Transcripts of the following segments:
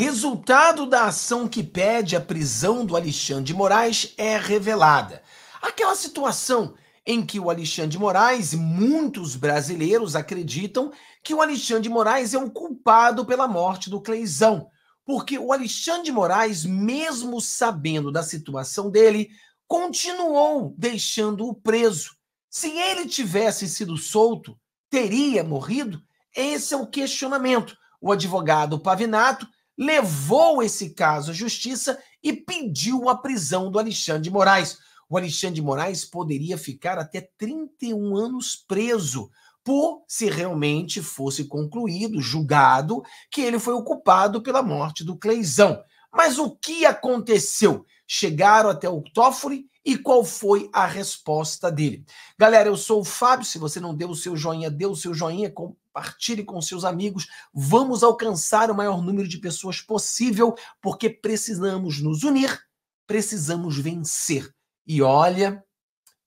Resultado da ação que pede a prisão do Alexandre de Moraes é revelada. Aquela situação em que o Alexandre de Moraes e muitos brasileiros acreditam que o Alexandre de Moraes é o culpado pela morte do Cleizão, porque o Alexandre de Moraes, mesmo sabendo da situação dele, continuou deixando-o preso. Se ele tivesse sido solto, teria morrido? Esse é o questionamento. O advogado Pavinato levou esse caso à justiça e pediu a prisão do Alexandre de Moraes. O Alexandre de Moraes poderia ficar até 31 anos preso por se realmente fosse concluído, julgado, que ele foi ocupado pela morte do Cleizão. Mas o que aconteceu? Chegaram até o Toffoli e qual foi a resposta dele? Galera, eu sou o Fábio. Se você não deu o seu joinha, dê o seu joinha, com compartilhe com seus amigos. Vamos alcançar o maior número de pessoas possível, porque precisamos nos unir, precisamos vencer. E olha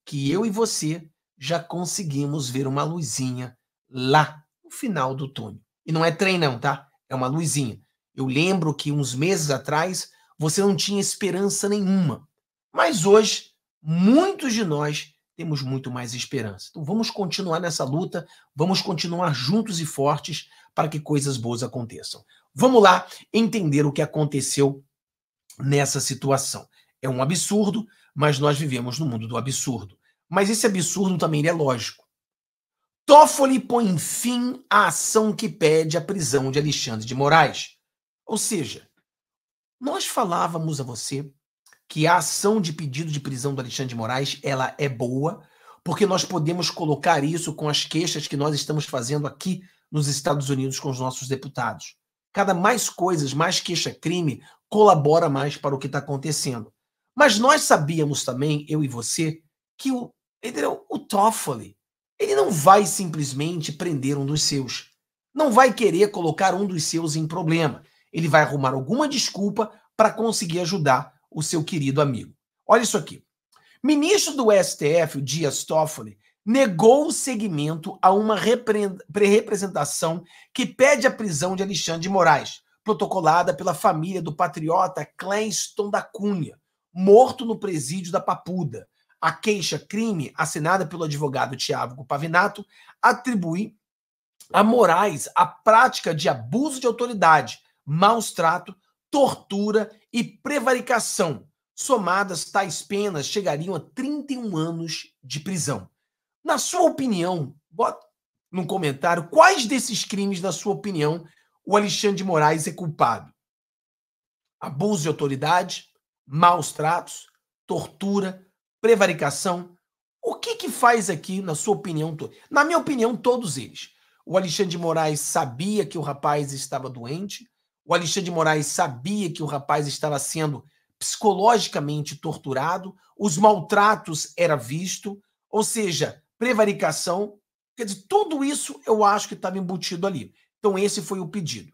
que eu e você já conseguimos ver uma luzinha lá no final do túnel. E não é trem, não, tá? É uma luzinha. Eu lembro que uns meses atrás você não tinha esperança nenhuma. Mas hoje, muitos de nós temos muito mais esperança. Então vamos continuar nessa luta, vamos continuar juntos e fortes para que coisas boas aconteçam. Vamos lá entender o que aconteceu nessa situação. É um absurdo, mas nós vivemos no mundo do absurdo. Mas esse absurdo também é lógico. Toffoli põe fim à ação que pede a prisão de Alexandre de Moraes. Ou seja, nós falávamos a você que a ação de pedido de prisão do Alexandre de Moraes ela é boa, porque nós podemos colocar isso com as queixas que nós estamos fazendo aqui nos Estados Unidos com os nossos deputados. Cada mais coisas, mais queixa-crime, colabora mais para o que está acontecendo. Mas nós sabíamos também, eu e você, que o, entendeu? o Toffoli ele não vai simplesmente prender um dos seus. Não vai querer colocar um dos seus em problema. Ele vai arrumar alguma desculpa para conseguir ajudar o seu querido amigo. Olha isso aqui. Ministro do STF, o Dias Toffoli, negou o segmento a uma representação que pede a prisão de Alexandre de Moraes, protocolada pela família do patriota Clenston da Cunha, morto no presídio da Papuda. A queixa-crime, assinada pelo advogado Tiago Pavinato, atribui a Moraes a prática de abuso de autoridade, maus-trato, tortura e prevaricação. Somadas, tais penas chegariam a 31 anos de prisão. Na sua opinião, bota no comentário quais desses crimes, na sua opinião, o Alexandre de Moraes é culpado: abuso de autoridade, maus tratos, tortura, prevaricação. O que que faz aqui, na sua opinião? Na minha opinião, todos eles. O Alexandre de Moraes sabia que o rapaz estava doente, o Alexandre de Moraes sabia que o rapaz estava sendo psicologicamente torturado, os maltratos era visto, ou seja, prevaricação. Quer dizer, tudo isso eu acho que estava embutido ali. Então, esse foi o pedido.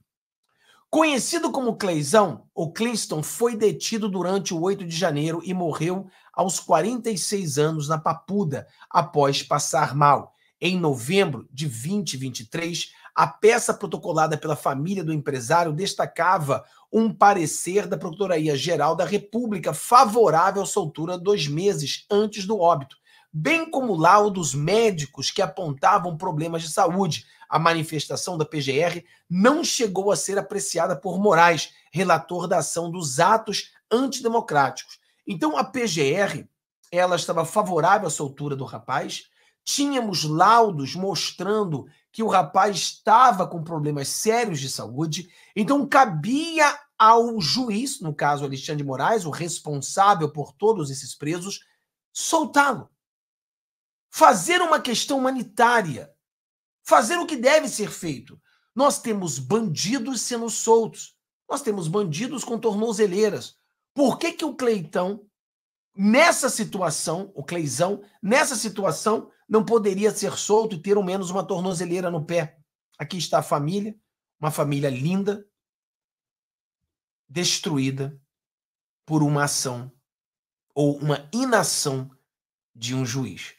Conhecido como Cleizão, o Cleiston foi detido durante o 8 de janeiro e morreu aos 46 anos na Papuda, após passar mal. Em novembro de 2023, a peça protocolada pela família do empresário destacava um parecer da Procuradoria-Geral da República favorável à soltura dois meses antes do óbito, bem como laudos médicos que apontavam problemas de saúde. A manifestação da PGR não chegou a ser apreciada por Moraes, relator da ação dos atos antidemocráticos. Então a PGR ela estava favorável à soltura do rapaz, Tínhamos laudos mostrando que o rapaz estava com problemas sérios de saúde, então cabia ao juiz, no caso Alexandre de Moraes, o responsável por todos esses presos, soltá-lo. Fazer uma questão humanitária. Fazer o que deve ser feito. Nós temos bandidos sendo soltos. Nós temos bandidos com tornozeleiras. Por que, que o Cleitão Nessa situação, o Cleizão, nessa situação, não poderia ser solto e ter ao menos uma tornozeleira no pé. Aqui está a família, uma família linda, destruída por uma ação ou uma inação de um juiz.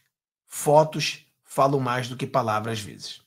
Fotos falam mais do que palavras às vezes.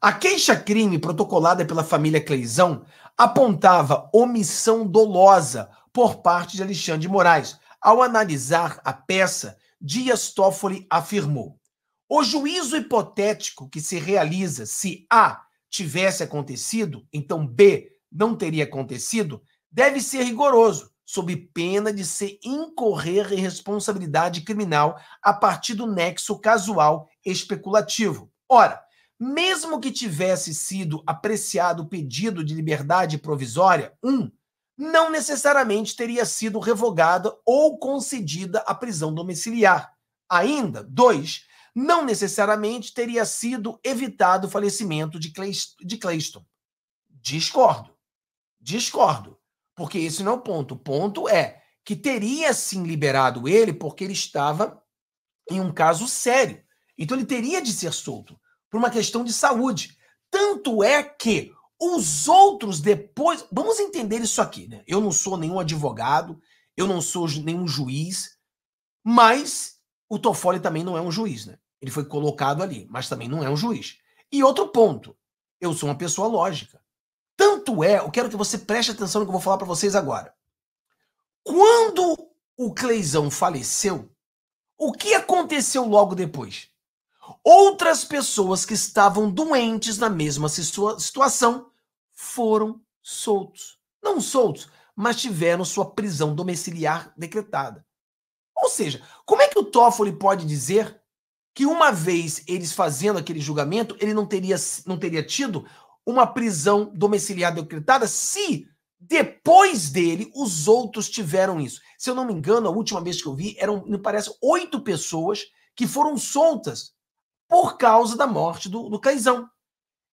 A queixa-crime protocolada pela família Cleizão apontava omissão dolosa por parte de Alexandre de Moraes, ao analisar a peça, Dias Toffoli afirmou: o juízo hipotético que se realiza se A tivesse acontecido, então B não teria acontecido, deve ser rigoroso, sob pena de se incorrer em responsabilidade criminal a partir do nexo casual especulativo. Ora, mesmo que tivesse sido apreciado o pedido de liberdade provisória, 1. Um, não necessariamente teria sido revogada ou concedida a prisão domiciliar. Ainda, dois, não necessariamente teria sido evitado o falecimento de Cleiston. Discordo. Discordo. Porque esse não é o ponto. O ponto é que teria sim liberado ele porque ele estava em um caso sério. Então ele teria de ser solto por uma questão de saúde. Tanto é que os outros depois. Vamos entender isso aqui, né? Eu não sou nenhum advogado, eu não sou nenhum juiz, mas o Toffoli também não é um juiz, né? Ele foi colocado ali, mas também não é um juiz. E outro ponto, eu sou uma pessoa lógica. Tanto é, eu quero que você preste atenção no que eu vou falar para vocês agora. Quando o Cleizão faleceu, o que aconteceu logo depois? Outras pessoas que estavam doentes na mesma situa situação foram soltos. Não soltos, mas tiveram sua prisão domiciliar decretada. Ou seja, como é que o Toffoli pode dizer que uma vez eles fazendo aquele julgamento, ele não teria, não teria tido uma prisão domiciliar decretada se depois dele os outros tiveram isso? Se eu não me engano, a última vez que eu vi, eram, me parece, oito pessoas que foram soltas por causa da morte do, do Caizão.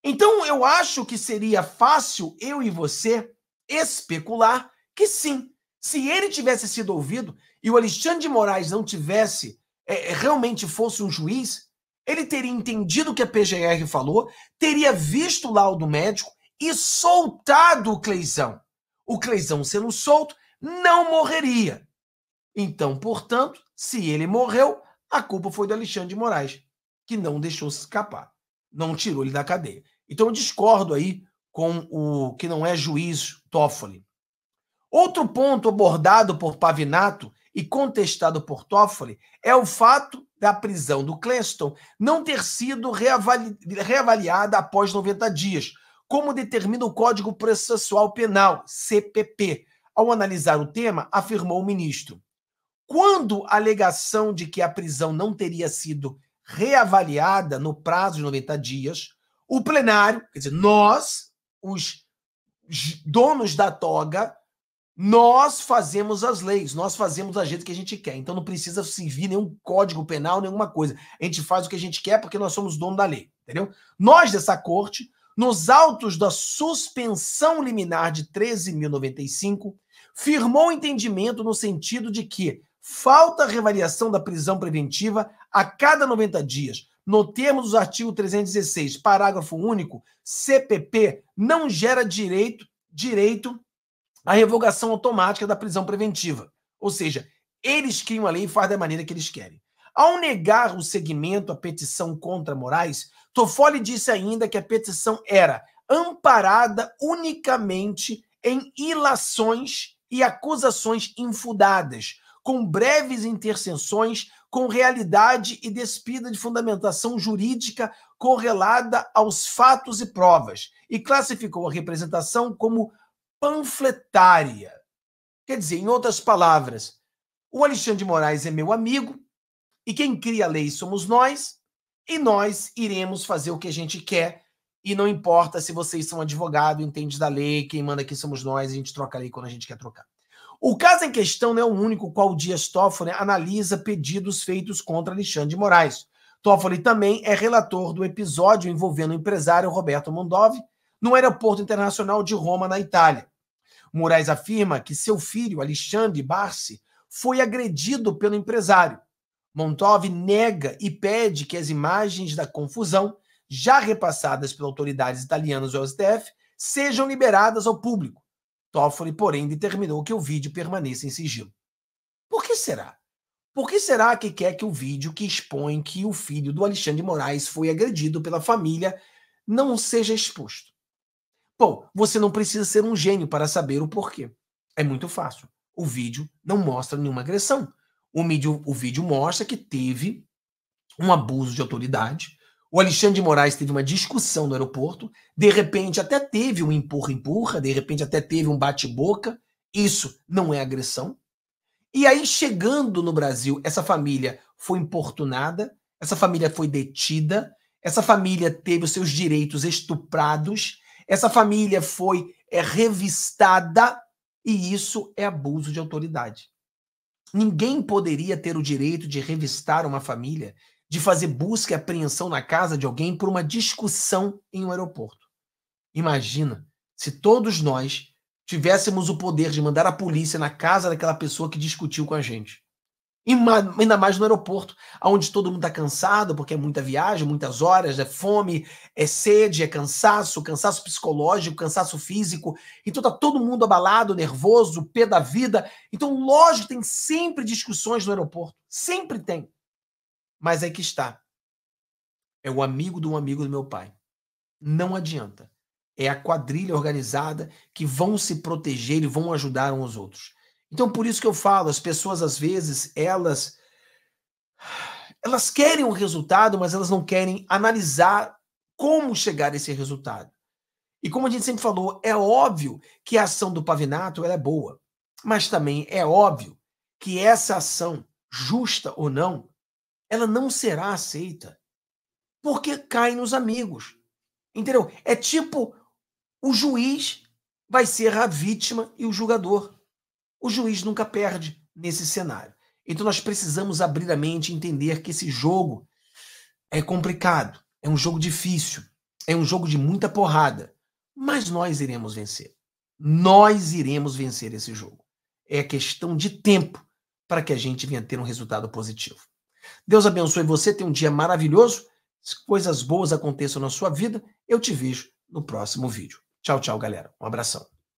Então eu acho que seria fácil eu e você especular que sim, se ele tivesse sido ouvido e o Alexandre de Moraes não tivesse é, é realmente fosse um juiz, ele teria entendido o que a PGR falou, teria visto o laudo médico e soltado o Cleizão. O Cleizão sendo solto não morreria. Então, portanto, se ele morreu, a culpa foi do Alexandre de Moraes, que não deixou se escapar, não tirou ele da cadeia. Então eu discordo aí com o que não é juiz Toffoli. Outro ponto abordado por Pavinato e contestado por Toffoli é o fato da prisão do Cleston não ter sido reavali reavaliada após 90 dias, como determina o Código Processual Penal, CPP. Ao analisar o tema, afirmou o ministro. Quando a alegação de que a prisão não teria sido reavaliada no prazo de 90 dias o plenário, quer dizer, nós, os donos da toga, nós fazemos as leis, nós fazemos a jeito que a gente quer. Então não precisa servir nenhum código penal, nenhuma coisa. A gente faz o que a gente quer porque nós somos dono da lei, entendeu? Nós dessa corte, nos autos da suspensão liminar de 13.095, firmou entendimento no sentido de que falta a revaliação da prisão preventiva a cada 90 dias, no termo dos artigos 316, parágrafo único, CPP, não gera direito, direito à revogação automática da prisão preventiva. Ou seja, eles criam a lei e fazem da maneira que eles querem. Ao negar o segmento à petição contra Moraes, Toffoli disse ainda que a petição era amparada unicamente em ilações e acusações infundadas, com breves intercessões, com realidade e despida de fundamentação jurídica correlada aos fatos e provas, e classificou a representação como panfletária. Quer dizer, em outras palavras, o Alexandre de Moraes é meu amigo, e quem cria a lei somos nós, e nós iremos fazer o que a gente quer, e não importa se vocês são advogado, entende da lei, quem manda aqui somos nós, a gente troca a lei quando a gente quer trocar. O caso em questão não é o único qual o Dias Toffoli analisa pedidos feitos contra Alexandre de Moraes. Toffoli também é relator do episódio envolvendo o empresário Roberto Mondov no aeroporto internacional de Roma, na Itália. Moraes afirma que seu filho, Alexandre Barsi, foi agredido pelo empresário. Montov nega e pede que as imagens da confusão, já repassadas pelas autoridades italianas do STF, sejam liberadas ao público. Toffoli, porém, determinou que o vídeo permaneça em sigilo. Por que será? Por que será que quer que o vídeo que expõe que o filho do Alexandre de Moraes foi agredido pela família não seja exposto? Bom, você não precisa ser um gênio para saber o porquê. É muito fácil. O vídeo não mostra nenhuma agressão. O vídeo, o vídeo mostra que teve um abuso de autoridade, o Alexandre de Moraes teve uma discussão no aeroporto, de repente até teve um empurra-empurra, de repente até teve um bate-boca. Isso não é agressão. E aí, chegando no Brasil, essa família foi importunada, essa família foi detida, essa família teve os seus direitos estuprados, essa família foi é, revistada, e isso é abuso de autoridade. Ninguém poderia ter o direito de revistar uma família, de fazer busca e apreensão na casa de alguém por uma discussão em um aeroporto. Imagina se todos nós tivéssemos o poder de mandar a polícia na casa daquela pessoa que discutiu com a gente. E ainda mais no aeroporto, onde todo mundo está cansado, porque é muita viagem, muitas horas, é fome, é sede, é cansaço, cansaço psicológico, cansaço físico. Então está todo mundo abalado, nervoso, pé da vida. Então, lógico, tem sempre discussões no aeroporto. Sempre tem. Mas aí que está. É o amigo do amigo do meu pai. Não adianta. É a quadrilha organizada que vão se proteger e vão ajudar uns aos outros. Então, por isso que eu falo, as pessoas às vezes, elas elas querem um resultado, mas elas não querem analisar como chegar a esse resultado. E como a gente sempre falou, é óbvio que a ação do Pavinato é boa, mas também é óbvio que essa ação, justa ou não, ela não será aceita. Porque cai nos amigos. Entendeu? É tipo o juiz vai ser a vítima e o julgador. O juiz nunca perde nesse cenário. Então nós precisamos abrir a mente e entender que esse jogo é complicado, é um jogo difícil, é um jogo de muita porrada, mas nós iremos vencer. Nós iremos vencer esse jogo. É questão de tempo para que a gente venha ter um resultado positivo. Deus abençoe você, tenha um dia maravilhoso, coisas boas aconteçam na sua vida. Eu te vejo no próximo vídeo. Tchau, tchau, galera. Um abração.